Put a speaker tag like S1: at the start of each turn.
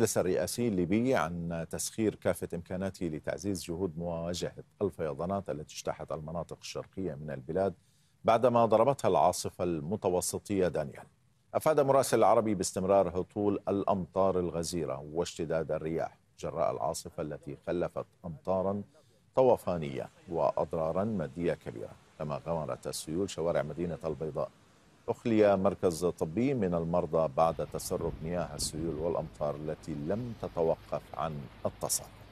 S1: المجلس الرئاسي الليبي عن تسخير كافة إمكاناته لتعزيز جهود مواجهة الفيضانات التي اجتاحت المناطق الشرقية من البلاد بعدما ضربتها العاصفة المتوسطية دانيال أفاد مراسل العربي باستمرار هطول الأمطار الغزيرة واشتداد الرياح جراء العاصفة التي خلفت أمطارا طوفانية وأضرارا مادية كبيرة كما غمرت السيول شوارع مدينة البيضاء أخلي مركز طبي من المرضى بعد تسرب مياه السيول والأمطار التي لم تتوقف عن التصاعد